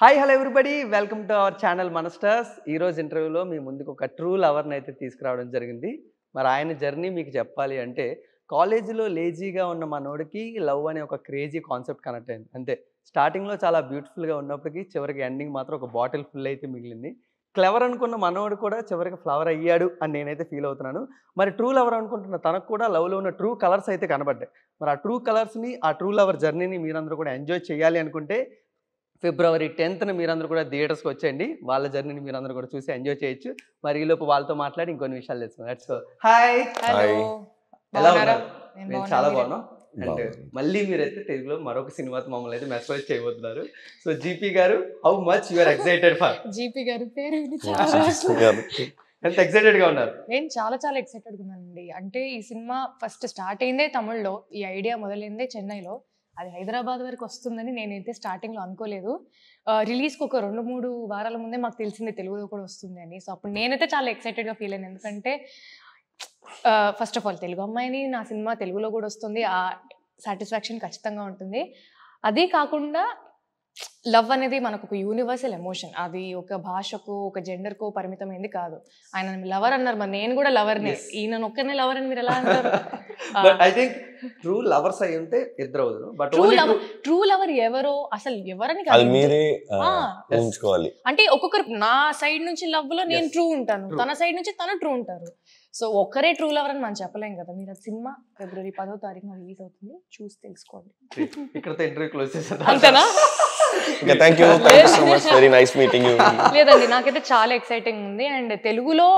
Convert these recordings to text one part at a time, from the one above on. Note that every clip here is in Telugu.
Hi hello everybody welcome to our channel మనస్టర్స్ ఈరోజు ఇంటర్వ్యూలో మీ ముందుకు ఒక ట్రూ లవర్ని అయితే తీసుకురావడం జరిగింది మరి ఆయన జర్నీ మీకు చెప్పాలి అంటే కాలేజీలో లేజీగా ఉన్న మనోడికి లవ్ అనే ఒక క్రేజీ కాన్సెప్ట్ కనెక్ట్ అయింది అంతే స్టార్టింగ్లో చాలా బ్యూటిఫుల్గా ఉన్నప్పటికీ చివరికి ఎండింగ్ మాత్రం ఒక బాటిల్ ఫుల్ అయితే మిగిలింది క్లెవర్ అనుకున్న మనోడు కూడా చివరికి ఫ్లవర్ అయ్యాడు అని నేనైతే ఫీల్ అవుతున్నాను మరి ట్రూ లవర్ అనుకుంటున్న తనకు కూడా లవ్లో ఉన్న ట్రూ కలర్స్ అయితే కనబడ్డాయి మరి ఆ ట్రూ కలర్స్ని ఆ ట్రూ లవర్ జర్నీని మీరందరూ కూడా ఎంజాయ్ చేయాలి అనుకుంటే ఫిబ్రవరి టెన్త్ను మీరందరూ కూడా థియేటర్స్కి వచ్చేయండి వాళ్ళ జర్నీని మీరందరూ కూడా చూసి ఎంజాయ్ చేయొచ్చు మరి ఈలోపు వాళ్ళతో మాట్లాడి ఇంకొన్ని విషయాలు తెలుసుకుందాం హాయ్ ఎలా ఉన్నారు నేను చాలా బాగున్నాం అండ్ మళ్ళీ మీరైతే తెలుగులో మరొక సినిమాతో మమ్మల్ని అయితే మెసేజ్ చేయబోతున్నారు సో జీపీ గారు how much you're excited for GP గారు పేరు ఎంత ఎక్సైటెడ్ గా ఉన్నారు నేను చాలా చాలా ఎక్సైటెడ్ ఉన్నానండి అంటే ఈ సినిమా ఫస్ట్ స్టార్ట్ అయిందే తమిళ్లో ఈ ఐడియా మొదలైందే చెన్నైలో అది హైదరాబాద్ వరకు వస్తుందని నేనైతే స్టార్టింగ్లో అనుకోలేదు రిలీజ్కి ఒక రెండు మూడు వారాల ముందే మాకు తెలిసింది తెలుగులో కూడా వస్తుంది అని సో అప్పుడు నేనైతే చాలా ఎక్సైటెడ్గా ఫీల్ అయ్యాను ఎందుకంటే ఫస్ట్ ఆఫ్ ఆల్ తెలుగు అమ్మాయిని నా సినిమా తెలుగులో కూడా వస్తుంది ఆ సాటిస్ఫాక్షన్ ఖచ్చితంగా ఉంటుంది అదే కాకుండా లవ్ అనేది మనకు ఒక యూనివర్సల్ ఎమోషన్ అది ఒక భాషకు ఒక జెండర్కు పరిమితమైంది కాదు ఆయన లవర్ అన్నారు మరి నేను కూడా లవర్నే ఈయన ఒక్కరినే లవర్ అని మీరు ఎలా అంటారు ఐ థింక్ ట్రూ లవర్స్ అయి ఉంటే ఇద్దరు అవుతారు but true lover true lover ఎవరో అసలు ఎవరని కాదు మీరే ఊహించుకోవాలి అంటే ఒక్కొక్కరు నా సైడ్ నుంచి లవ్ లో నేను ట్రూ ఉంటాను తన సైడ్ నుంచి తను ట్రూ ఉంటారు సో ఒక్కరే ట్రూ లవర్ అని మనం చెప్పలేం కదా మీరు సినిమా ఫిబ్రవరి పదో తారీఖున రిలీజ్ అవుతుంది చూసి తెలుసుకోండి ఇక్కడ ఇంటర్వ్యూ క్లోజ్ చేసేది అంతేనా లేదండి నాకైతే చాలా ఎక్సైటింగ్ ఉంది అండ్ తెలుగులో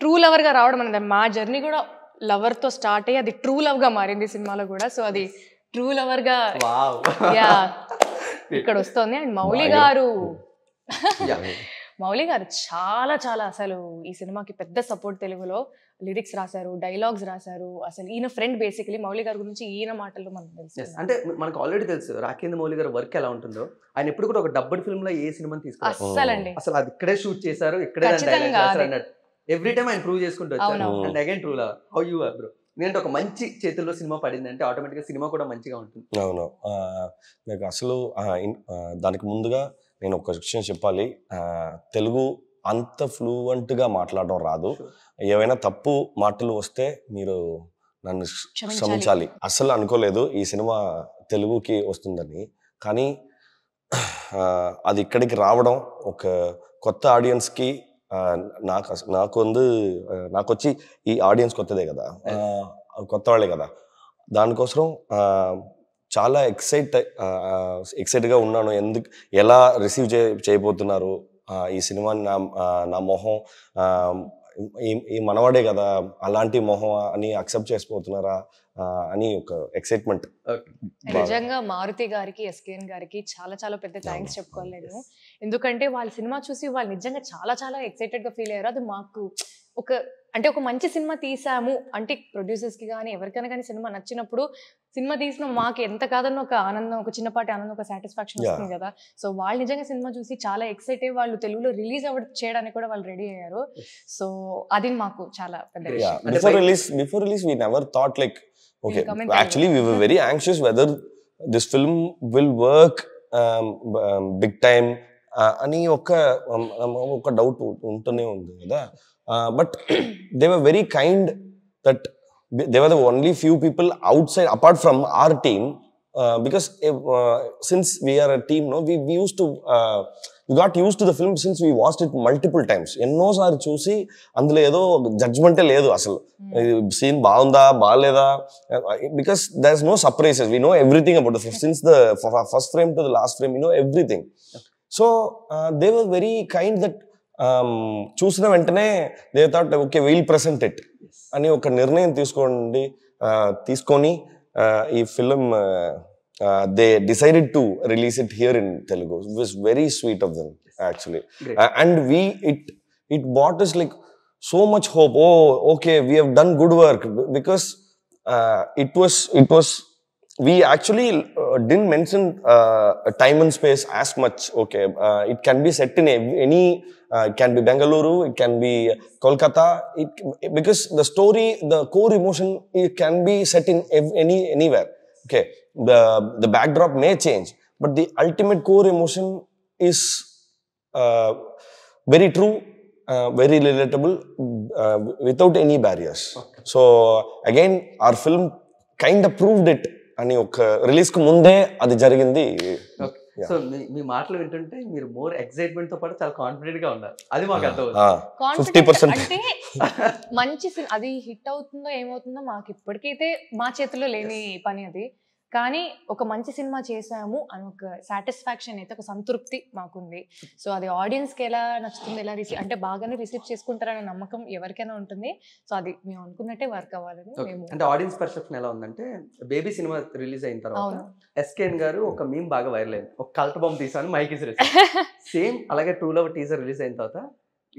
ట్రూ లవర్ గా రావడం అనేది మా జర్నీ కూడా లవర్ తో స్టార్ట్ అయ్యి అది ట్రూ లవ్ గా మారింది సినిమాలో కూడా సో అది ట్రూ లవర్ గా యా ఇక్కడ వస్తుంది అండ్ మౌలి గారు మౌలి గారు చాలా చాలా అసలు ఈ సినిమాకి పెద్ద సపోర్ట్ తెలుగులో లిరిక్స్ రాశారు డైలాగ్స్ రాశారు అసలు ఈయన ఫ్రెండ్ బేసికలీ మౌలి గారి గురించి ఈయన మాటలు మనం తెలుసు అంటే మనకు ఆల్రెడీ తెలుసు రాకేంద్ర మౌలి గారి వర్క్ ఎలా ఉంటుందో ఆయన ఎప్పుడు కూడా ఒక డబ్బడ్ ఫిల్మ్ లో ఏ సినిమా తీసుకున్నారు అసలండి అసలు అది ఇక్కడే షూట్ చేశారు ఇక్కడే ఎవ్రీ టైం ఆయన ప్రూవ్ చేసుకుంటూ వచ్చాను and again true love how you are bro ఒక మంచి చేతుల్లో సినిమా పడింది అంటే ఆటోమేటిక్గా సినిమా కూడా మంచిగా ఉంటుంది అవును నాకు అసలు దానికి ముందుగా నేను ఒక విషయం చెప్పాలి తెలుగు అంత ఫ్లూవెంట్గా మాట్లాడడం రాదు ఏవైనా తప్పు మాటలు వస్తే మీరు నన్ను క్షమించాలి అసలు అనుకోలేదు ఈ సినిమా తెలుగుకి వస్తుందని కానీ అది ఇక్కడికి రావడం ఒక కొత్త ఆడియన్స్కి నాకు నాకు వందు నాకు వచ్చి ఈ ఆడియన్స్ కొత్తదే కదా కొత్త వాళ్ళే కదా దానికోసం చాలా ఎక్సైట్ ఎక్సైట్గా ఉన్నాను ఎందుకు ఎలా రిసీవ్ చే చేయబోతున్నారు ఈ సినిమా నా నా మొహం ఈ ఈ మనవాడే కదా అలాంటి మొహం అని అక్సెప్ట్ చేసిపోతున్నారా అని ఒక ఎక్సైట్మెంట్ నిజంగా మారుతి గారికి ఎస్కేన్ గారికి చాలా చాలా పెద్ద థ్యాంక్స్ చెప్పుకోలేదు ఎందుకంటే వాళ్ళ సినిమా చూసి వాళ్ళు నిజంగా చాలా చాలా ఎక్సైటెడ్ గా ఫీల్ అయ్యారు అది మాకు ఒక అంటే ఒక మంచి సినిమా తీసాము అంటే ప్రొడ్యూసర్స్కి కానీ ఎవరికైనా కానీ సినిమా నచ్చినప్పుడు సినిమా తీసిన మాకు ఎంత కాదన్న ఒక ఆనందం ఒక చిన్నపాటి ఆనందం ఒక సాటిస్ఫాక్షన్ వస్తుంది కదా సో వాళ్ళు నిజంగా సినిమా చూసి చాలా ఎక్సైట్ అయ్యి వాళ్ళు తెలుగులో రిలీజ్ అవ్వడం చేయడానికి కూడా వాళ్ళు రెడీ అయ్యారు సో అది మాకు చాలా పెద్ద release never like okay actually very whether this film will work big time అని ఒక ఒక డౌట్ ఉంటూనే ఉంది కదా but they were very kind that they were the only few people outside apart from our team because since we are team no we used to you got used to the film since we watch it multiple times ఎన్నోసార్లు చూసి అందులో ఏదో జడ్జ్మెంటే లేదు అసలు సీన్ hmm. బాగుందా బాగాలేదా because there is no surprises we know everything about since the first frame to the last frame you know everything so they were very kind that చూసిన వెంటనే they thought okay we'll present it అని ఒక నిర్ణయం తీసుకోండి తీసుకొని ఈ film they decided to release it here in Telugu was very sweet of them actually and we it it but is like so much hope oh okay we have done good work because it was it was we actually uh, didn't mention uh, time and space as much. Okay, uh, it can be set in any. Uh, it can be Bengaluru. It can be Kolkata. It, because the story, the core emotion, it can be set in any anywhere. Okay, the the backdrop may change, but the ultimate core emotion is uh, very true. Uh, very relatable without any barriers. Okay. So again, our film kind of proved it అని ఒక రిలీజ్ కు ముందే అది జరిగింది సో మీ మాటలు వింటుంటే మీరు మోర్ ఎక్సైట్మెంట్ తో పాటు చాలా కాన్ఫిడెంట్ గా ఉన్నారు అది మాకు అర్థం అంటే మంచి అది హిట్ అవుతుందో ఏమవుతుందో మాకు ఇప్పటికైతే మా చేతిలో లేని పని అది కానీ ఒక మంచి సినిమా చేసాము అని ఒక సాటిస్ఫాక్షన్ అయితే ఒక సంతృప్తి మాకుంది సో అది ఆడియన్స్కి ఎలా నచ్చుతుంది ఎలా రిసీవ్ అంటే బాగానే రిసీవ్ చేసుకుంటారనే నమ్మకం ఎవరికైనా ఉంటుంది సో అది మేము అనుకున్నట్టే వర్క్ అవ్వాలని మేము అంటే ఆడియన్స్ పర్సెప్షన్ ఎలా ఉందంటే బేబీ సినిమా రిలీజ్ అయిన తర్వాత ఎస్కేన్ గారు ఒక మీమ్ బాగా వైరల్ అయింది ఒక కల్ట్ బాంబ్ తీసాను మైక్ సేమ్ అలాగే టూ లవర్ టీజర్ రిలీజ్ అయిన తర్వాత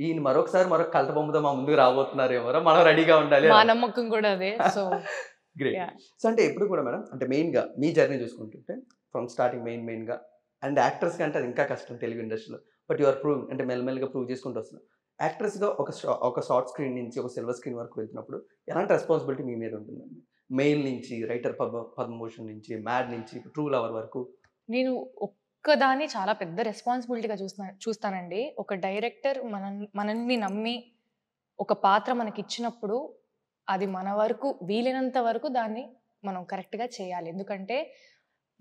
ఈయన మరొకసారి మరొక కల్ట బొమ్మతో మా ముందుకు రాబోతున్నారు ఎవరో మనం రెడీగా ఉండాలి మా నమ్మకం కూడా అదే సో గ్రేట్ సో అంటే ఎప్పుడు కూడా మేడం అంటే మెయిన్గా మీ జర్నీ చూసుకుంటుంటే ఫ్రమ్ స్టార్టింగ్ మెయిన్ మెయిన్గా అండ్ యాక్టర్స్ కంటే అది ఇంకా కష్టం తెలుగు ఇండస్ట్రీలో బట్ యు ఆర్ ప్రూవ్ అంటే మెల్లమెల్లగా ప్రూవ్ చేసుకుంటూ వస్తున్నాం యాక్టర్స్గా ఒక ఒక షార్ట్ స్క్రీన్ నుంచి ఒక సిల్వర్ స్క్రీన్ వరకు వెళ్తున్నప్పుడు ఎలాంటి రెస్పాన్సిబిలిటీ మీ మీద ఉంటుందండి మెయిల్ నుంచి రైటర్ పద్మ పద్మభూషణ్ నుంచి మ్యాడ్ నుంచి ట్రూ లవర్ వరకు నేను ఒక్కదాన్ని చాలా పెద్ద రెస్పాన్సిబిలిటీగా చూస్తా చూస్తానండి ఒక డైరెక్టర్ మన మనల్ని నమ్మి ఒక పాత్ర మనకి ఇచ్చినప్పుడు అది మన వరకు వీలైనంత వరకు దాన్ని మనం కరెక్ట్గా చేయాలి ఎందుకంటే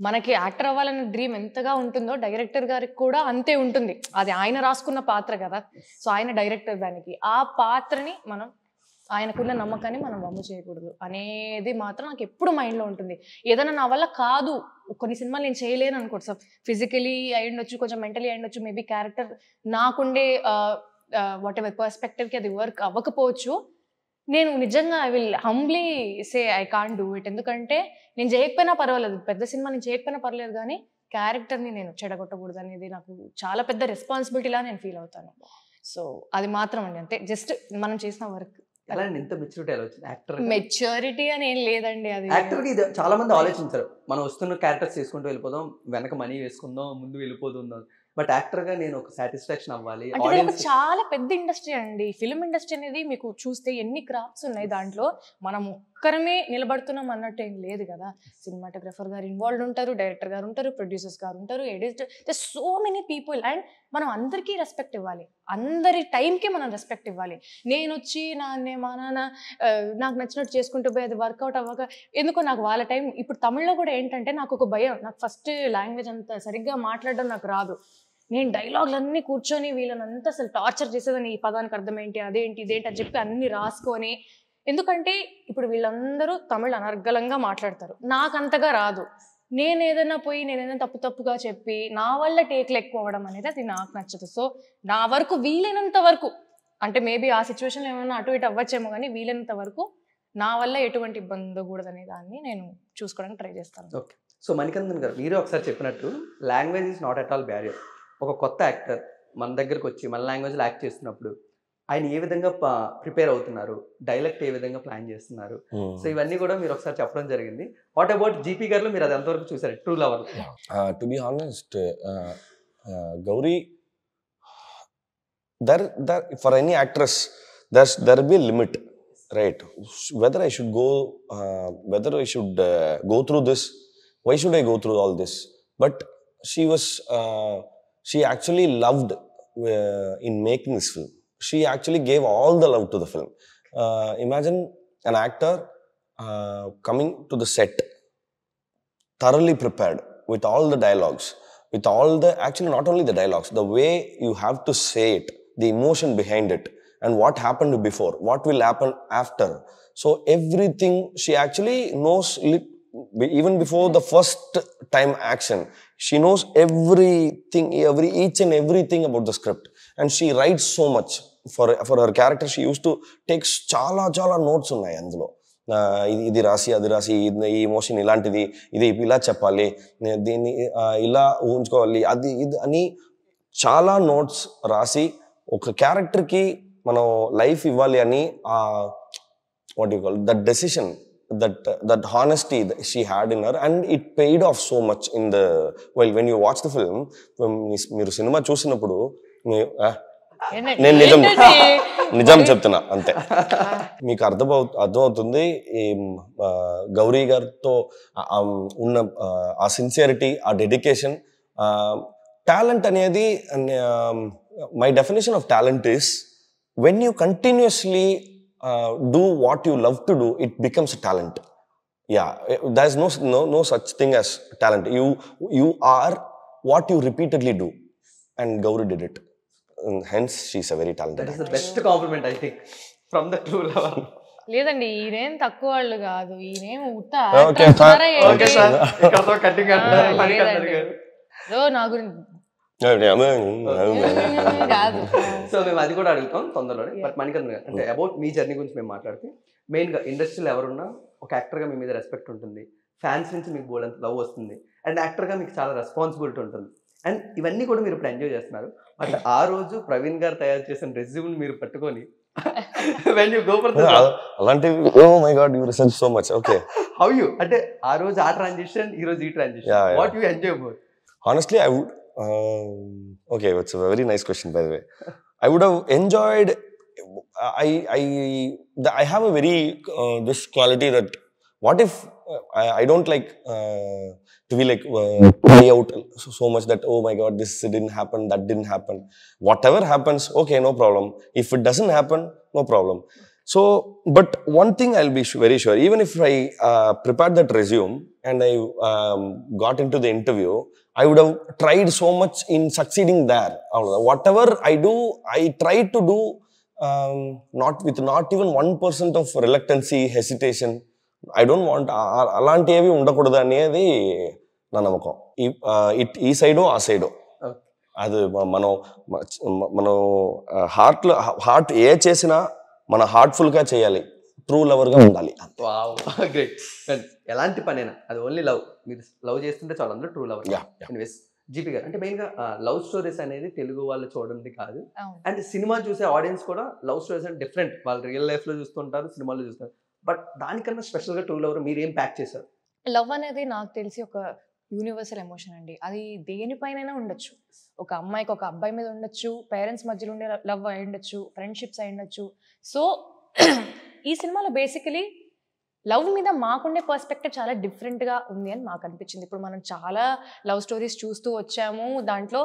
మనకి యాక్టర్ అవ్వాలనే డ్రీమ్ ఎంతగా ఉంటుందో డైరెక్టర్ గారికి కూడా అంతే ఉంటుంది అది ఆయన రాసుకున్న పాత్ర కదా సో ఆయన డైరెక్టర్ దానికి ఆ పాత్రని మనం ఆయనకున్న నమ్మకాన్ని మనం వమ్ము చేయకూడదు అనేది మాత్రం నాకు ఎప్పుడు మైండ్లో ఉంటుంది ఏదైనా నా వల్ల కాదు కొన్ని సినిమాలు నేను చేయలేను అనుకోండి సార్ ఫిజికలీ అయి ఉండొచ్చు కొంచెం మెంటలీ అయి ఉండొచ్చు మేబీ క్యారెక్టర్ నాకుండే వాట్ ఎవర్ పర్స్పెక్టివ్కి అది వర్క్ అవ్వకపోవచ్చు నేను నిజంగా I will humbly say I can do it ఎందుకంటే నేను చేయకపోయినా పర్వాలేదు పెద్ద సినిమా నేను చేయకపోయినా పర్వాలేదు కానీ క్యారెక్టర్ని నేను చెడగొట్టకూడదు అనేది నాకు చాలా పెద్ద రెస్పాన్సిబిలిటీలా నేను ఫీల్ అవుతాను సో అది మాత్రం అండి అంతే జస్ట్ మనం చేసిన వర్క్ ఎంత మెచ్యూరిటీ యాక్టర్ మెచ్యూరిటీ అని ఏం లేదండి అది చాలా మంది ఆలోచించారు మనం వస్తున్న క్యారెక్టర్స్ తీసుకుంటూ వెళ్ళిపోదాం వెనక మనీ వేసుకుందాం ముందు వెళ్ళిపోతుందాం బట్ యాక్టర్ గా నేను ఒక సాటిస్ఫాక్షన్ అవ్వాలి చాలా పెద్ద ఇండస్ట్రీ అండి ఫిల్మ్ ఇండస్ట్రీ అనేది మీకు చూస్తే ఎన్ని క్రాఫ్ట్స్ ఉన్నాయి దాంట్లో మనము ఒక్కరమే నిలబడుతున్నాం అన్నట్టు ఏం లేదు కదా సినిమాటోగ్రఫర్ గారు ఇన్వాల్వ్ ఉంటారు డైరెక్టర్ గారు ఉంటారు ప్రొడ్యూసర్స్ గారు ఉంటారు editor the so many people and మనం అందరికీ రెస్పెక్ట్ ఇవ్వాలి అందరి టైంకి మనం రెస్పెక్ట్ ఇవ్వాలి నేను వచ్చి నా మా నాన్న నాకు నచ్చినట్టు చేసుకుంటూ పోయి అది వర్కౌట్ అవ్వక ఎందుకో నాకు వాళ్ళ టైం ఇప్పుడు తమిళ్లో కూడా ఏంటంటే నాకు ఒక భయం నాకు ఫస్ట్ లాంగ్వేజ్ అంత సరిగ్గా మాట్లాడడం నాకు రాదు నేను డైలాగ్లన్నీ కూర్చొని వీళ్ళని అంతా అసలు టార్చర్ చేసేదాన్ని ఈ పదానికి అర్థం ఏంటి అదేంటి ఇదేంటి అని చెప్పి అన్ని రాసుకొని ఎందుకంటే ఇప్పుడు వీళ్ళందరూ తమిళ్ అనర్గలంగా మాట్లాడతారు నాకంతగా రాదు నేను ఏదైనా పోయి నేను ఏదైనా తప్పు తప్పుగా చెప్పి నా వల్ల టేక్లు ఎక్కువ అవ్వడం అనేది అది నాకు నచ్చదు సో నా వరకు వీలైనంత వరకు అంటే మేబీ ఆ సిచ్యువేషన్ ఏమైనా అటు ఇటు అవ్వచ్చేమో కానీ వీలైనంత వరకు నా వల్ల ఎటువంటి ఇబ్బంది అనే దాన్ని నేను చూసుకోవడానికి ట్రై చేస్తాను ఓకే సో మణికందన్ గారు మీరు ఒకసారి చెప్పినట్టు language is not at all barrier ఒక కొత్త యాక్టర్ మన దగ్గరకు వచ్చి మన లాంగ్వేజ్లో యాక్ట్ చేస్తున్నప్పుడు ఆయన ఏ విధంగా ప్రిపేర్ అవుతున్నారు డైలెక్ట్ ఏ విధంగా ప్లాన్ చేస్తున్నారు సో ఇవన్నీ కూడా మీరు ఒకసారి చెప్పడం జరిగింది వాట్ అబౌట్ జీపీ గారు మీరు అది ఎంతవరకు చూసారు true lover to be honest Gauri there there for any actress there there be limit right whether I should go whether I should go through this why should I go through all this but she was she actually loved in making this film she actually gave all the love to the film. Uh, imagine an actor uh, coming to the set thoroughly prepared with all the dialogues, with all the actually not only the dialogues, the way you have to say it, the emotion behind it, and what happened before, what will happen after. So everything she actually knows even before the first time action she knows everything every each and everything about the script and she writes so much for for our character she use to takes చాలా చాలా నోట్స్ ఉన్నాయి అందులో ఇది ఇది రాసి అది రాసి ఈ ఎమోషన్ ఇలాంటిది ఇది ఇలా చెప్పాలి దీన్ని ఇలా ఊహించుకోవాలి అది ఇది అని చాలా నోట్స్ రాసి ఒక క్యారెక్టర్కి మనం లైఫ్ ఇవ్వాలి అని what you call that decision that that honesty she had in her and it paid off so much in the well when you watch the film మీరు సినిమా చూసినప్పుడు నేను నిజం నిజం చెప్తున్నా అంతే మీకు అర్థం అర్థమవుతుంది ఈ గౌరీ గారితో ఉన్న ఆ సిన్సియారిటీ ఆ డెడికేషన్ టాలెంట్ అనేది my definition of talent is when you continuously do what you love to do it becomes talent yeah there is no no no such thing as talent you you are what you repeatedly do and Gauri did it hence she is a very talented that is the best compliment I think from the true lover లేదండి ఈయనేం తక్కువ వాళ్ళు కాదు ఈయనేం నా గురించి సో మేము అది కూడా అడుగుతాం తొందరలోనే బట్ మణికర్ అంటే అబౌట్ మీ జర్నీ గురించి మేము మాట్లాడితే మెయిన్గా ఇండస్ట్రీలో ఎవరున్నా ఒక యాక్టర్గా మీ మీద రెస్పెక్ట్ ఉంటుంది ఫ్యాన్స్ నుంచి మీకు బోల్డ్ లవ్ వస్తుంది అండ్ యాక్టర్గా మీకు చాలా రెస్పాన్సిబిలిటీ ఉంటుంది అండ్ ఇవన్నీ కూడా మీరు ఇప్పుడు ఎంజాయ్ చేస్తున్నారు బట్ ఆ రోజు ప్రవీణ్ గారు తయారు చేసిన రెజ్యూమ్ని మీరు పట్టుకొని అలాంటివి oh ఆ రోజు ఆ ఈ okay very this quality that what if I, I don't like uh, to be like uh, out so, so much that oh my god this didn't happen that didn't happen. Whatever happens, okay, no problem. If it doesn't happen, no problem. So, but one thing I'll be very sure. Even if I uh, prepared that resume and I um, got into the interview, I would have tried so much in succeeding there. Whatever I do, I try to do um, not with not even one percent of reluctancy, hesitation I don't want అలాంటివి ఉండకూడదు అనేది నా నమ్మకం ఇట్ ఈ సైడు ఆ సైడు అది మనం మనం హార్ట్లో హార్ట్ ఏ చేసినా మన హార్ట్ఫుల్గా చేయాలి ట్రూ లవర్గా hmm. ఉండాలి గ్రేట్ ఎలాంటి పనైనా అది ఓన్లీ లవ్ మీరు లవ్ చేస్తుంటే చాలా అందరూ ట్రూ లవర్ జీపీ గారు అంటే మెయిన్గా లవ్ స్టోరీస్ అనేది తెలుగు వాళ్ళు చూడండి కాదు అండ్ సినిమా చూసే ఆడియన్స్ కూడా లవ్ స్టోరీస్ అంటే డిఫరెంట్ వాళ్ళు రియల్ లైఫ్లో చూస్తుంటారు సినిమాలో చూస్తారు బట్ దానికన్నా స్పెషల్గా టూ లవర్ మీరు ఏం ప్యాక్ చేశారు లవ్ అనేది నాకు తెలిసి ఒక యూనివర్సల్ ఎమోషన్ అండి అది దేనిపైనైనా ఉండొచ్చు ఒక అమ్మాయికి ఒక అబ్బాయి మీద ఉండొచ్చు పేరెంట్స్ మధ్యలో ఉండే లవ్ అయి ఉండొచ్చు ఫ్రెండ్షిప్స్ అయి ఉండొచ్చు సో ఈ సినిమాలో బేసికలీ లవ్ మీద మాకుండే పర్స్పెక్టివ్ చాలా డిఫరెంట్గా ఉంది అని మాకు అనిపించింది ఇప్పుడు మనం చాలా లవ్ స్టోరీస్ చూస్తూ వచ్చాము దాంట్లో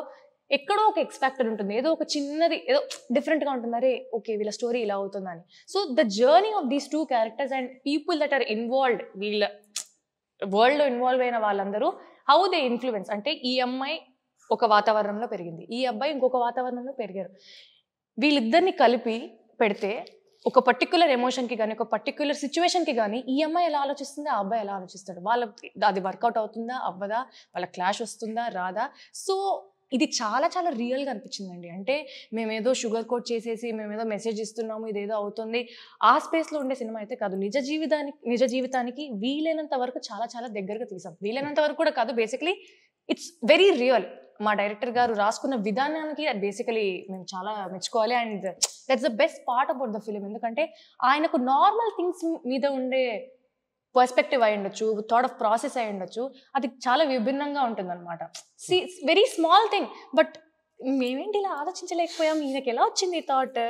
ఎక్కడో ఒక ఎక్స్పెక్టెడ్ ఉంటుంది ఏదో ఒక చిన్నది ఏదో డిఫరెంట్గా ఉంటుంది అరే ఓకే వీళ్ళ స్టోరీ ఇలా అవుతుందని so the journey of these two characters and people that are involved వీళ్ళ వరల్డ్లో ఇన్వాల్వ్ అయిన వాళ్ళందరూ హౌ దే ఇన్ఫ్లుయెన్స్ అంటే ఈ అమ్మాయి ఒక వాతావరణంలో పెరిగింది ఈ అబ్బాయి ఇంకొక వాతావరణంలో పెరిగారు వీళ్ళిద్దరిని కలిపి పెడితే ఒక పర్టికులర్ ఎమోషన్కి కానీ ఒక పర్టికులర్ సిచ్యువేషన్కి కానీ ఈ అమ్మాయి ఎలా ఆలోచిస్తుందా ఆ అబ్బాయి ఎలా ఆలోచిస్తాడు వాళ్ళ అది వర్కౌట్ అవుతుందా అవ్వదా వాళ్ళ క్లాష్ వస్తుందా రాదా సో ఇది చాలా చాలా రియల్గా అనిపించిందండి అంటే మేమేదో షుగర్ కోట్ చేసేసి మేమేదో మెసేజ్ ఇస్తున్నాము ఇదేదో అవుతుంది ఆ స్పేస్లో ఉండే సినిమా అయితే కాదు నిజ జీవితానికి నిజ జీవితానికి వీలైనంత వరకు చాలా చాలా దగ్గరగా తీసాం వీలైనంత వరకు కూడా కాదు బేసిక్లీ ఇట్స్ వెరీ రియల్ మా డైరెక్టర్ గారు రాసుకున్న విధానానికి అది బేసికలీ మేము చాలా మెచ్చుకోవాలి and that's the best part about the film ఎందుకంటే ఆయనకు నార్మల్ థింగ్స్ మీద ఉండే పర్స్పెక్టివ్ అయి ఉండొచ్చు థాట్ ఆఫ్ ప్రాసెస్ అయి ఉండొచ్చు అది చాలా విభిన్నంగా ఉంటుందన్నమాట see very small thing but మేమేంటి ఇలా ఆలోచించలేకపోయాం ఈయనకి ఎలా వచ్చింది థాట్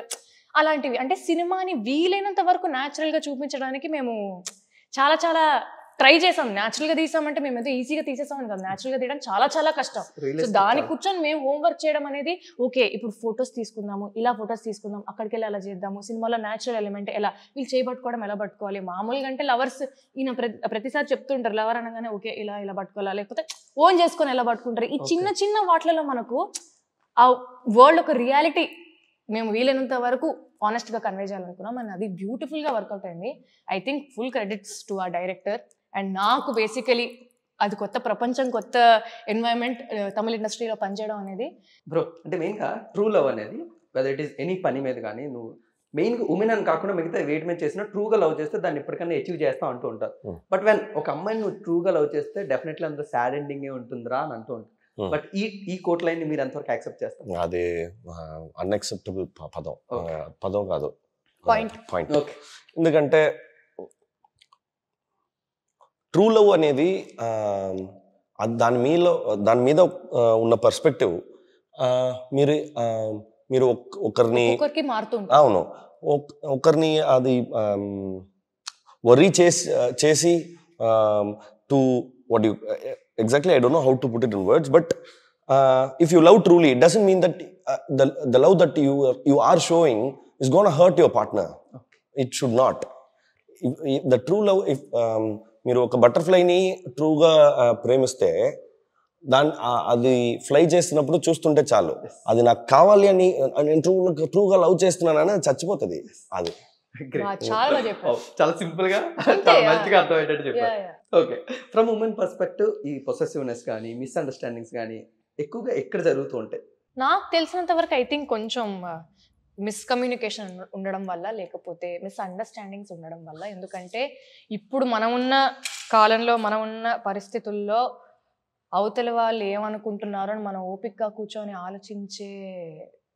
అలాంటివి అంటే సినిమాని వీలైనంత వరకు న్యాచురల్గా చూపించడానికి మేము చాలా చాలా ట్రై చేసాం న్యాచురల్ గా తీసామంటే మేము ఏదో ఈజీగా తీసేసామని కదా న్యాచురల్ గా తీయడం చాలా చాలా కష్టం సో దాని కూర్చొని మేము హోంవర్క్ చేయడం అనేది ఓకే ఇప్పుడు ఫొటోస్ తీసుకుందాము ఇలా ఫొటోస్ తీసుకుందాం అక్కడికి వెళ్ళి అలా చేద్దాము సినిమాలో న్యాచురల్ ఎలిమెంట్ ఎలా వీళ్ళు చేయబట్టుకోవడం ఎలా పట్టుకోవాలి మామూలుగా అంటే లవర్స్ ఈయన ప్రతిసారి చెప్తుంటారు లవర్ అనగానే ఓకే ఇలా ఇలా పట్టుకోవాలా లేకపోతే ఓన్ చేసుకొని ఎలా పట్టుకుంటారు ఈ చిన్న చిన్న వాటిలలో మనకు ఆ వరల్డ్ ఒక రియాలిటీ మేము వీలైనంత వరకు గా కన్వే చేయాలనుకున్నాం అది బ్యూటిఫుల్ గా వర్కౌట్ అయింది I think full credits to ఆ డైరెక్టర్ అండ్ నాకు బేసికలీ అది కొత్త ప్రపంచం కొత్త ఎన్వైరన్మెంట్ తమిళ ఇండస్ట్రీలో పనిచేయడం అనేది బ్రో అంటే మెయిన్గా ట్రూ లవ్ అనేది వెదర్ ఇట్ ఈస్ ఎనీ పని మీద కానీ నువ్వు మెయిన్గా ఉమెన్ అని కాకుండా మిగతా వెయిట్ మీద చేసిన ట్రూగా లవ్ చేస్తే దాన్ని ఎప్పటికైనా అచీవ్ చేస్తా అంటూ ఉంటారు బట్ hmm. వెన్ ఒక అమ్మాయిని నువ్వు ట్రూగా లవ్ చేస్తే డెఫినెట్లీ అంత సాడ్ ఎండింగే ఉంటుందిరా అని అంటూ ఉంటుంది బట్ hmm. ఈ ఈ కోట్ లైన్ మీరు ఎంతవరకు యాక్సెప్ట్ చేస్తారు అది అన్ఎక్సెప్టబుల్ పదం పదం కాదు పాయింట్ పాయింట్ ఎందుకంటే ట్రూ లవ్ అనేది దాని మీలో దాని మీద ఉన్న పర్స్పెక్టివ్ మీరు మీరు ఒకరిని అవును ఒకరిని అది వరీ చేసి చేసి to what you exactly I don't know how to put it in words but if you love truly it doesn't mean that the love that you you are showing is gone hurt your partner it should not the true love if మీరు ఒక బటర్ఫ్లైని ట్రూగా ప్రేమిస్తే దాని అది ఫ్లై చేస్తున్నప్పుడు చూస్తుంటే చాలు అది నాకు కావాలి అని నేను ట్రూ ట్రూగా లవ్ చేస్తున్నానని చచ్చిపోతుంది అది చాలా సింపుల్ గా oh, చాలా మంచిగా అర్థమయ్యేటట్టు చెప్పారు ఓకే ఫ్రమ్ ఉమెన్ పర్స్పెక్టివ్ ఈ పొసెసివ్నెస్ కానీ మిస్అండర్స్టాండింగ్స్ కానీ ఎక్కువగా ఎక్కడ జరుగుతూ ఉంటాయి నాకు తెలిసినంత వరకు ఐ థింక్ కొంచెం మిస్కమ్యూనికేషన్ ఉండడం వల్ల లేకపోతే మిస్అండర్స్టాండింగ్స్ ఉండడం వల్ల ఎందుకంటే ఇప్పుడు మనం ఉన్న కాలంలో మనం ఉన్న పరిస్థితుల్లో అవతల వాళ్ళు ఏమనుకుంటున్నారో అని మనం ఓపిక్గా కూర్చొని ఆలోచించే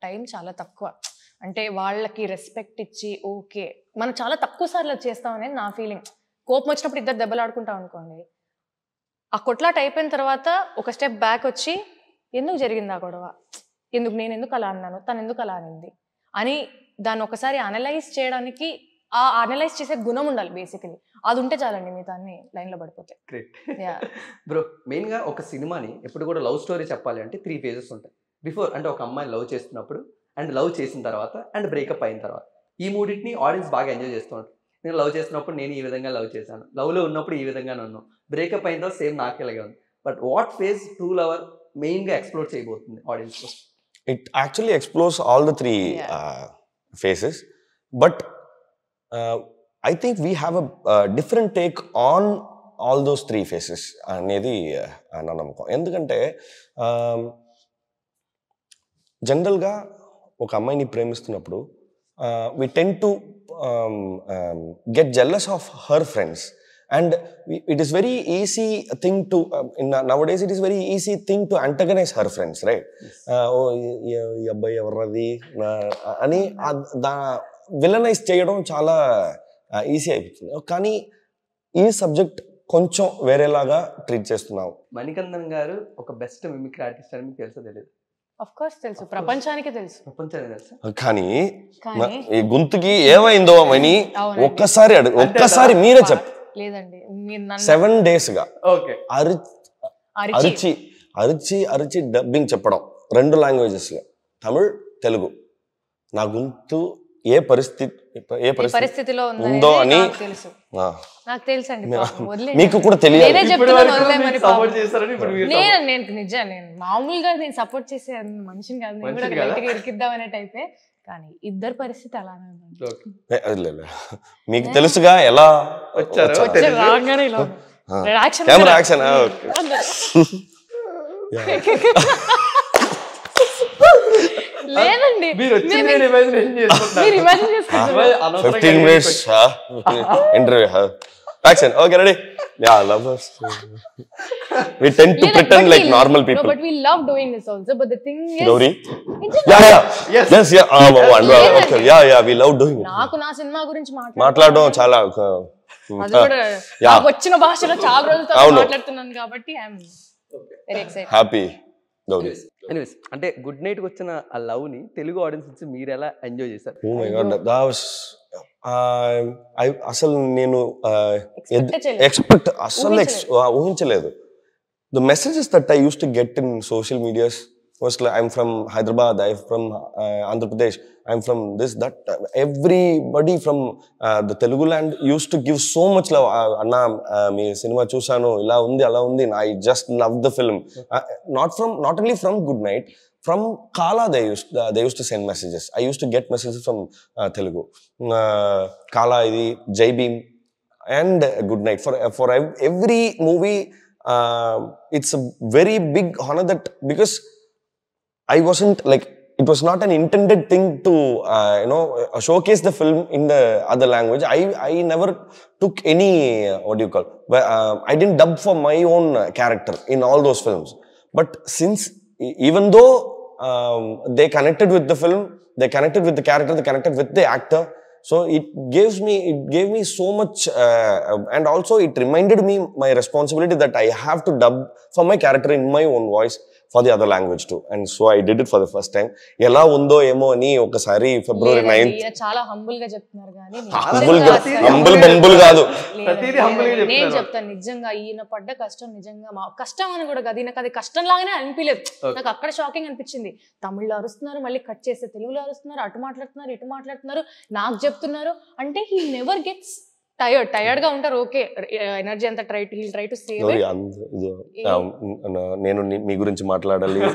టైం చాలా తక్కువ అంటే వాళ్ళకి రెస్పెక్ట్ ఇచ్చి ఓకే మనం చాలా తక్కువ సార్లు చేస్తాం నా ఫీలింగ్ కోపం వచ్చినప్పుడు ఇద్దరు దెబ్బలాడుకుంటాం అనుకోండి ఆ కొట్లాట అయిపోయిన తర్వాత ఒక స్టెప్ బ్యాక్ వచ్చి ఎందుకు జరిగింది ఆ గొడవ ఎందుకు నేను ఎందుకు అలా అన్నాను తను ఎందుకు అలా అనింది అని దాన్ని ఒకసారి అనలైజ్ చేయడానికి ఆ అనలైజ్ చేసే గుణం ఉండాలి బేసికలీ అది ఉంటే చాలండి మీ దాన్ని లైన్లో పడిపోతే గ్రేట్ బ్రో మెయిన్గా ఒక సినిమాని ఎప్పుడు కూడా లవ్ స్టోరీ చెప్పాలి అంటే త్రీ ఫేజెస్ ఉంటాయి బిఫోర్ అంటే ఒక అమ్మాయి లవ్ చేస్తున్నప్పుడు అండ్ లవ్ చేసిన తర్వాత అండ్ బ్రేకప్ అయిన తర్వాత ఈ మూడింటిని ఆడియన్స్ బాగా ఎంజాయ్ చేస్తూ నేను లవ్ చేసినప్పుడు నేను ఈ విధంగా లవ్ చేశాను లవ్లో ఉన్నప్పుడు ఈ విధంగా ఉన్నాను బ్రేకప్ అయిన తర్వాత సేమ్ నాకు ఇలాగే ఉంది but what phase true lover మెయిన్గా ఎక్స్ప్లోర్ చేయబోతుంది ఆడియన్స్ కోసం it actually explores all the three phases but I think we have a different take on all those three phases అనేది uh, నా నమ్మకం ఎందుకంటే జనరల్గా ఒక అమ్మాయిని ప్రేమిస్తున్నప్పుడు we tend to get jealous of her friends and it is very easy thing to um, in, uh, nowadays it is very easy thing to antagonize her friends uh, ఈ అబ్బాయి ఎవరది అని దా విలనైజ్ చేయడం చాలా ఈజీ అయిపోతుంది కానీ ఈ సబ్జెక్ట్ కొంచెం వేరేలాగా ట్రీట్ చేస్తున్నావు మణికందన్ గారు ఒక బెస్ట్ మిమిక్రీ ఆర్టిస్ట్ అని మీకు తెలియదు తెలుసు తెలుసు కానీ ఈ గొంతుకి ఏమైందో అని ఒక్కసారి ఒక్కసారి మీరే చెప్పు లేదండి సెవెన్ డేస్ గా ఓకే అరిచి అరిచి అరిచి డబ్బింగ్ చెప్పడం రెండు లాంగ్వేజెస్ లో తమిళ్ తెలుగు నా గుంతు ఏ పరిస్థితి ఏ పరిస్థితిలో ఉందో అని నాకు తెలుసండి మీకు కూడా తెలియదు నేను నేను నిజం నేను మామూలుగా నేను సపోర్ట్ చేసే మనిషిని కాదు నేను కూడా అయితే కానీ ఇద్దరు పరిస్థితి అలానే మీకు తెలుసుగా ఎలా వచ్చారు లేదండి మీరు interview Action. Okay, ready? Yeah, i love us we tend to yeah, pretend like we, normal people. No, but we love doing this also. But the thing is, Gauri. Yeah, yeah. Yes. Yes, yeah. Ah, yes. And, uh, okay. Yeah, yeah. We love doing it. నాకు నా సినిమా గురించి మాట్లాడు మాట్లాడడం చాలా అది కూడా వచ్చిన భాషలో చాలా రోజులు మాట్లాడుతున్నాను i am very excited happy anyways అంటే గుడ్ నైట్ వచ్చిన ఆ లవ్ ని తెలుగు ఆడియన్స్ నుంచి మీరు ఎలా ఎంజాయ్ చేశారు oh uh, అసలు నేను uh, ఎక్స్పెక్ట్ అసలు ఊహించలేదు the messages that I use to get in social medias first I'm from Hyderabad I from Andhra Pradesh I'm from this that everybody from the Telugu land use to give so much love అన్న మీ సినిమా చూశాను ఇలా ఉంది అలా ఉంది I just love the film not from not only from good night from కాలా they use they use to send messages I use to get messages from Telugu Kaala ఇది Jai Bhim and good night for for every movie it's very big honour that because I wasn't like it was not an intended thing to uh, you know uh, showcase the film in the other language i i never took any uh, what do you call uh, i didn't dub for my own uh, character in all those films but since even though um, they connected with the film they connected with the character they connected with the actor so it gives me it gave me so much uh, and also it reminded me my responsibility that i have to dub for my character in my own voice for the other language to and so I did it for the first time ఎలా ఉందో ఏమో అని ఒకసారి ఫిబ్రవరి నైన్త్ చాలా హంబుల్ చెప్తున్నారు కానీ హంబుల్ హంబుల్ కాదు నేను చెప్తాను నిజంగా ఈయన పడ్డ కష్టం నిజంగా మా కష్టం అని కూడా కాదు ఈయనకు అది కష్టం లాగానే అనిపించలేదు నాకు అక్కడ షాకింగ్ అనిపించింది తమిళ్లో అరుస్తున్నారు మళ్ళీ కట్ చేస్తే తెలుగులో అరుస్తున్నారు అటు మాట్లాడుతున్నారు ఇటు మాట్లాడుతున్నారు నాకు చెప్తున్నారు అంటే he never gets tired tired గా ఉంటారు ఓకే ఎనర్జీ అంతా try to try to save నేను మీ గురించి మాట్లాడాలి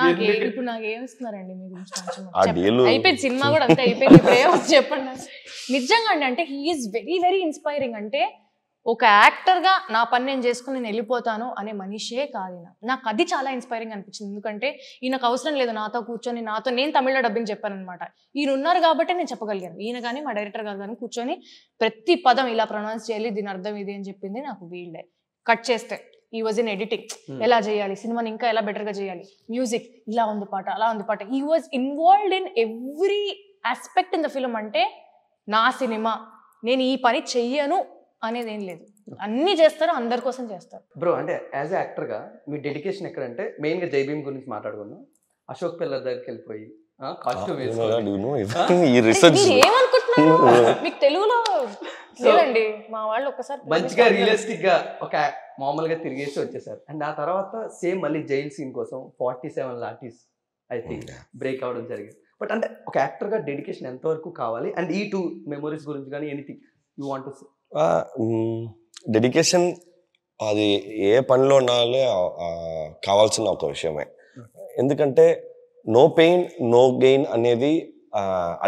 నాకు ఇప్పుడు నాకు ఏమిస్తున్నారండి మీ గురించి అయిపోయింది సినిమా కూడా అంతే అయిపోయింది ఇప్పుడు ఏమో చెప్పండి నిజంగా అండి అంటే హీఈస్ వెరీ వెరీ ఇన్స్పైరింగ్ అంటే ఒక యాక్టర్గా నా పని నేను చేసుకుని నేను వెళ్ళిపోతాను అనే మనిషే కాదు నాకు అది చాలా ఇన్స్పైరింగ్ అనిపించింది ఎందుకంటే ఈయనకు అవసరం లేదు నాతో కూర్చొని నాతో నేను తమిళ్లో డబ్బింగ్ చెప్పానమాట ఈయన ఉన్నారు కాబట్టి నేను చెప్పగలిగాను ఈయన కానీ మా డైరెక్టర్ గారు కానీ కూర్చొని ప్రతి పదం ఇలా ప్రొనౌన్స్ చేయాలి దీని అర్థం ఇది అని చెప్పింది నాకు వీళ్ళే కట్ చేస్తే ఈ వాజ్ ఇన్ ఎడిటింగ్ ఎలా చేయాలి సినిమాని ఇంకా ఎలా బెటర్గా చేయాలి మ్యూజిక్ ఇలా ఉంది పాట అలా ఉంది పాట ఈ was involved in every aspect in the film అంటే నా సినిమా నేను ఈ పని చెయ్యను అనేది ఏం లేదు అన్ని చేస్తారు అందరి కోసం చేస్తారు బ్రో అంటే యాజ్ యాక్టర్గా మీ డెడికేషన్ ఎక్కడంటే మెయిన్గా జైభీమ్ గురించి మాట్లాడుకున్నాం అశోక్ పిల్లల దగ్గరికి వెళ్ళిపోయి ah, కాస్ట్యూమ్ మీకు తెలుగులో మా వాళ్ళు ఒకసారి మంచిగా రియలిస్టిక్ గా ఒక మామూలుగా తిరిగేసి వచ్చేసారు అండ్ ఆ తర్వాత సేమ్ మళ్ళీ జైల్ సీన్ కోసం forty seven lathis I think break అవడం జరిగింది బట్ అంటే ఒక యాక్టర్ గా డెడికేషన్ ఎంతవరకు కావాలి అండ్ ఈ టూ మెమొరీస్ గురించి కానీ anything you want to dedication అది ఏ పనిలో ఉండాలి కావాల్సిన ఒక విషయమే ఎందుకంటే నో పెయిన్ నో గెయిన్ అనేది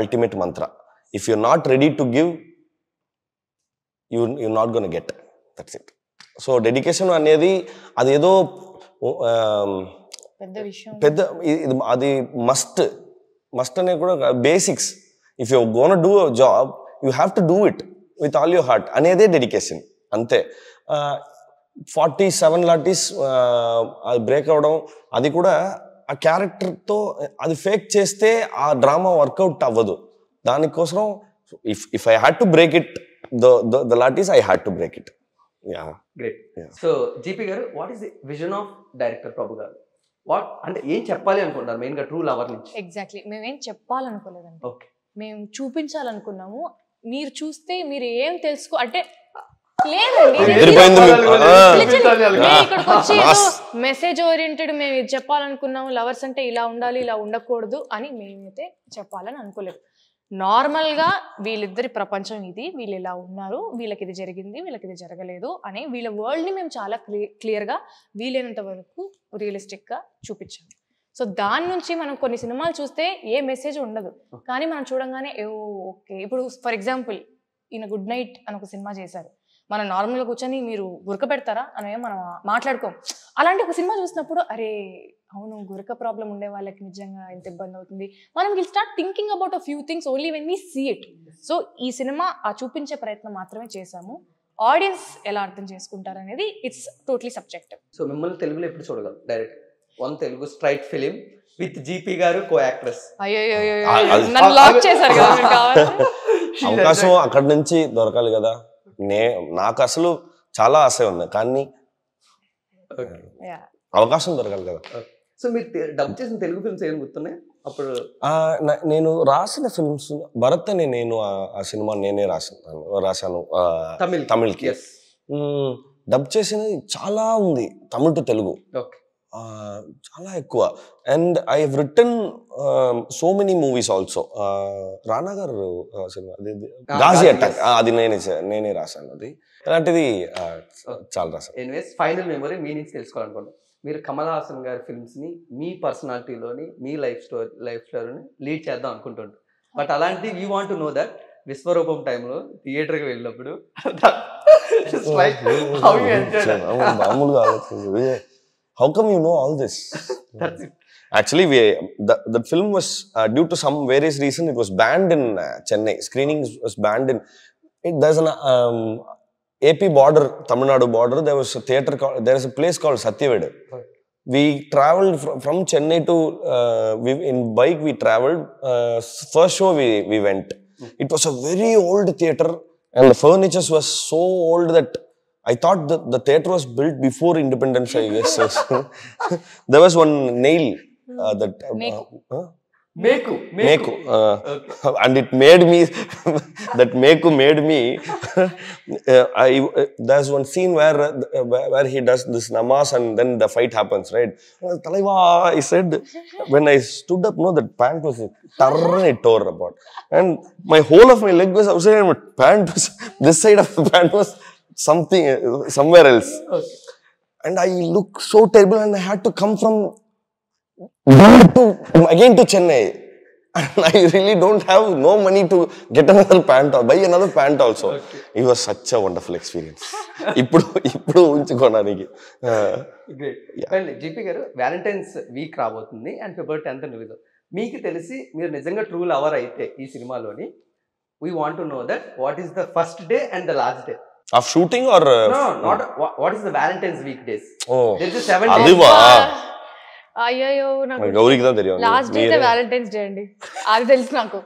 అల్టిమేట్ మంత్ర if you not ready to give you you not gone get that's it so dedication అనేది అదేదో పెద్ద విషయం పెద్ద ఇది అది మస్ట్ మస్ట్ అనేది కూడా basics if you gone do job you have to do it with all you heart అనేదే డెడికేషన్ అంతే ఫార్టీ సెవెన్ లాటీస్ అది బ్రేక్ అవడం అది కూడా ఆ క్యారెక్టర్తో అది ఫేక్ చేస్తే ఆ డ్రామా వర్కౌట్ అవ్వదు దానికోసం if if I had to break it the the lathis I had to break it yeah great so GP గారు what is the vision of director Prabhu గారు వాట్ అంటే ఏం చెప్పాలి అనుకుంటారు మెయిన్గా ట్రూ లవర్ నుంచి ఎగ్జాక్ట్లీ మేము ఏం చెప్పాలనుకోలేదండి ఓకే మేము చూపించాలనుకున్నాము మీరు చూస్తే మీరు ఏం తెలుసుకో అంటే మెసేజ్ ఓరియంటెడ్ మేము ఇది చెప్పాలనుకున్నాము లవర్స్ అంటే ఇలా ఉండాలి ఇలా ఉండకూడదు అని మేమైతే చెప్పాలని అనుకోలేదు నార్మల్గా వీళ్ళిద్దరి ప్రపంచం ఇది వీళ్ళు ఇలా ఉన్నారు వీళ్ళకి ఇది జరిగింది వీళ్ళకి ఇది జరగలేదు అని వీళ్ళ వరల్డ్ని మేము చాలా క్లియర్ క్లియర్గా వీలైనంత వరకు రియలిస్టిక్గా చూపించాము సో దాని నుంచి మనం కొన్ని సినిమాలు చూస్తే ఏ మెసేజ్ ఉండదు కానీ మనం చూడంగానే ఓకే ఇప్పుడు ఫర్ ఎగ్జాంపుల్ ఈయన గుడ్ నైట్ అని ఒక సినిమా చేశారు మనం నార్మల్గా కూర్చొని మీరు గురక పెడతారా అని మనం మాట్లాడుకోం అలాంటి ఒక సినిమా చూసినప్పుడు అరే అవును గురక ప్రాబ్లం ఉండే వాళ్ళకి నిజంగా ఎంత ఇబ్బంది అవుతుంది మనం will start thinking about a few things only when we see it so ఈ సినిమా ఆ చూపించే ప్రయత్నం మాత్రమే చేశాము ఆడియన్స్ ఎలా అర్థం చేసుకుంటారు అనేది ఇట్స్ టోటలీ సబ్జెక్ట్ సో మిమ్మల్ని తెలుగులో ఎప్పుడు చూడగలం direct one Telugu straight film with GP గారు కో యాక్ట్రెస్ అవకాశం అక్కడ నుంచి దొరకాలి కదా నే నాకు అసలు చాలా ఆశ ఉంది కానీ అవకాశం దొరకాలి కదా సో మీరు డబ్ చేసిన తెలుగు ఫిల్మ్స్ ఏం గుర్తున్నాయి అప్పుడు నేను రాసిన ఫిల్మ్స్ భరత్ అని నేను ఆ సినిమా నేనే రాసాను రాశాను తమిళ్ తమిళ్కి డబ్ చేసినది చాలా ఉంది తమిళ్ టు తెలుగు ఓకే చాలా ఎక్కువ and I have return so many movies also Rana గారు సినిమా అటాక్ అది నేనే నేనే రాశాను అది అలాంటిది చాలా రాశాను ఎనీవేస్ ఫైనల్ మెమరీ మీ నుంచి తెలుసుకోవాలనుకోండి మీరు కమల్ హాసన్ గారి ఫిల్మ్స్ని మీ పర్సనాలిటీలోని మీ లైఫ్ స్టోరీ లైఫ్ స్టోరీని లీడ్ చేద్దాం అనుకుంటుంటారు బట్ అలాంటి you want to know that Vishwaroopam టైంలో థియేటర్కి వెళ్ళినప్పుడు how come you know all this mm. actually we the, the film was uh, due to some various reason it was banned in uh, chennai Screening was banned in it, there's an um, ap border tamil nadu border there was a theater called there is a place called satyavedu we traveled from, from chennai to uh, we in bike we traveled uh, first show we we went mm. it was a very old theater and the furniture was so old that I thought the, the theatre was built before independence, I guess. there was one nail uh, that. Uh, Meku. Meku. Meku. Uh, okay. And it made me, that Meku made me. Uh, I, uh, there's one scene where, uh, where, where he does this namas and then the fight happens, right? Talaiva, I said, when I stood up, no, that pant was torn, it tore apart. And my whole of my leg was outside and my pant was, this side of the pant was something somewhere else and I look so terrible and I had to come from to again to Chennai and I really don't have no money to get another pant by another pant also it was such a wonderful experience ఇప్పుడు ఇప్పుడు ఉంచుకోవడానికి జీపీ గారు వ్యాలంటైన్స్ వీక్ రాబోతుంది అండ్ ఫిబ్రవరి టెన్త్ నిలుదు మీకు తెలిసి మీరు నిజంగా ట్రూ లవర్ అయితే ఈ సినిమాలోని we want to know that what is the first day and the last day of shooting or not what is the valentine's week days oh there is 7 అదివా నాకు గౌరీకి దా తెలియదు లాస్ట్ డే వాలెంటైన్స్ డే అండి అది తెలుసు నాకు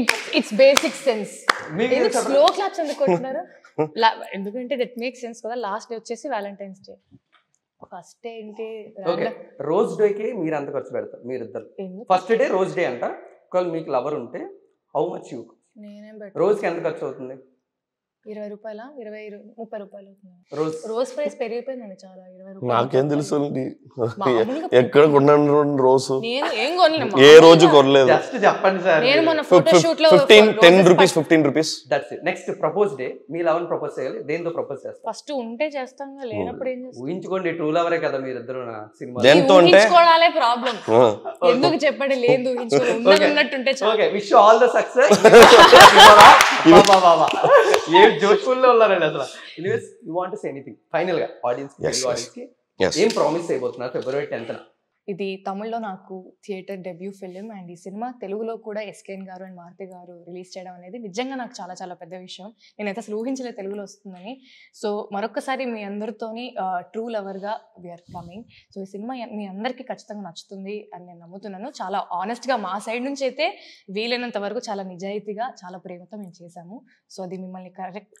ఇట్ ఇట్స్ బేసిక్ సెన్స్ మీరు స్లో క్లాప్స్ ఎందుకు కొట్టున్నారు ఎందుకంటే దట్ మేక్ సెన్స్ కదా లాస్ట్ డే వచ్చేసి వాలెంటైన్స్ డే ఫస్ట్ ఏంటి ఓకే రోజ్ డే కి మీరు అంత ఖర్చు పెడతారు మీరు ఇద్దరు ఫస్ట్ డే రోజ్ డే అంట ఒకవేళ మీకు లవర్ ఉంటే హౌ మచ్ యూ నేనేం రోజుకి ఎంత ఖర్చు అవుతుంది ఇరవై రూపాయల ఇరవై ముప్పై రూపాయలు రోజ్ ప్రైస్ పెరిగిపోయిందండి చాలా ఇరవై రూపాయలు నాకేం తెలుసు ఎక్కడ రోజు ఏ రోజు కొనలేదు చెప్పండి సార్ నేను మొన్న ఫోటో షూట్ లో 15 10 rupees fifteen rupees that's next propose day మీ లవన్ ప్రపోజ్ చేయాలి దేంతో ప్రపోజ్ చేస్తారు ఫస్ట్ ఉంటే చేస్తాం లేనప్పుడు ఏం చేస్తాం ఊహించుకోండి ట్రూ లవరే కదా మీరిద్దరు నా సినిమా దేంతో ఉంటే ఊహించుకోవాలే ప్రాబ్లం ఎందుకు చెప్పండి లేదు ఊహించుకోవాలి ఉన్నట్టుంటే okay wish all the success ఏం ఉన్నారండి ఎనీథింగ్ ఫైనల్ గా ఆడియన్స్ కి ప్రామిస్ ఫిబ్రవరి టెన్త్ ఇది తమిళ్లో నాకు థియేటర్ డెబ్యూ ఫిలిం అండ్ ఈ సినిమా తెలుగులో కూడా ఎస్కేన్ గారు అండ్ మారుతి గారు రిలీజ్ చేయడం అనేది నిజంగా నాకు చాలా చాలా పెద్ద విషయం నేనైతే అసలు ఊహించలేదు తెలుగులో వస్తుందని సో మరొకసారి మీ అందరితోని ట్రూ లవర్గా వీఆర్ కమింగ్ సో ఈ సినిమా మీ అందరికీ ఖచ్చితంగా నచ్చుతుంది అని నేను నమ్ముతున్నాను చాలా ఆనెస్ట్గా మా సైడ్ నుంచి అయితే వీలైనంత వరకు చాలా నిజాయితీగా చాలా ప్రేమతో మేము చేశాము సో అది మిమ్మల్ని కరెక్ట్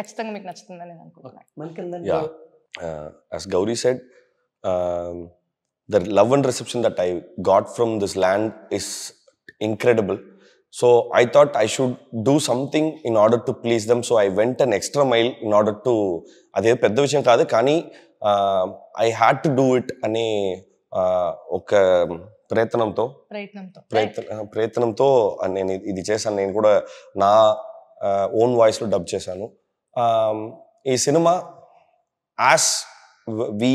ఖచ్చితంగా మీకు నచ్చుతుందని నేను అనుకుంటున్నాను Gauri the love and reception that I got from this land is incredible so I thought I should do something in order to please them so I went an extra mile in order to అదేదో పెద్ద విషయం కాదు కానీ I had to do it అనే ఒక ప్రయత్నంతో ప్రయత్నంతో నేను ఇది చేశాను నేను కూడా నా ఓన్ వాయిస్లో డబ్ చేశాను ఈ సినిమా as we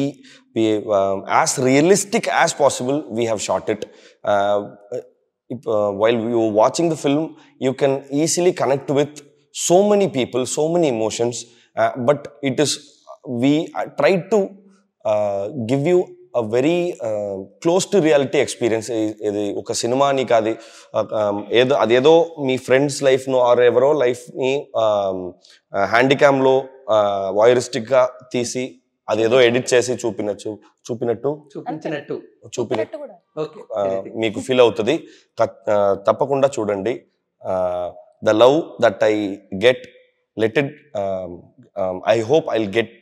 we um, as realistic as possible we have shot it uh, if, uh, while you are were watching the film you can easily connect with so many people so many emotions uh, but it is we uh, tried to uh, give you a very close to reality experience ఇది ఒక సినిమా me um, friends' ఏదో అదేదో మీ ఫ్రెండ్స్ లైఫ్ను ఆర్ ఎవరో లైఫ్ని హ్యాండిక్యామ్లో వాయరిస్టిక్గా తీసి అది ఏదో ఎడిట్ చేసి చూపినట్టు చూపినట్టు చూపించినట్టు చూపినట్టు మీకు ఫీల్ అవుతుంది తప్పకుండా చూడండి the love that I get let it I hope I get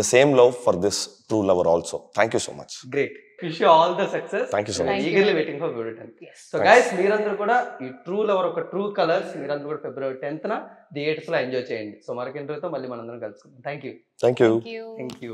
the same love for this true lover also thank you so much great wish you all the success thank you so much eagerly waiting for beauty tenth so guys మీరందరూ కూడా ఈ ట్రూ లవర్ ఒక ట్రూ కలర్స్ మీరందరూ కూడా ఫిబ్రవరి టెన్త్ న థియేటర్స్ లో ఎంజాయ్ చేయండి సో మరొక ఇంటర్వ్యూతో మళ్ళీ మనందరం కలుసుకుందాం thank you thank you thank you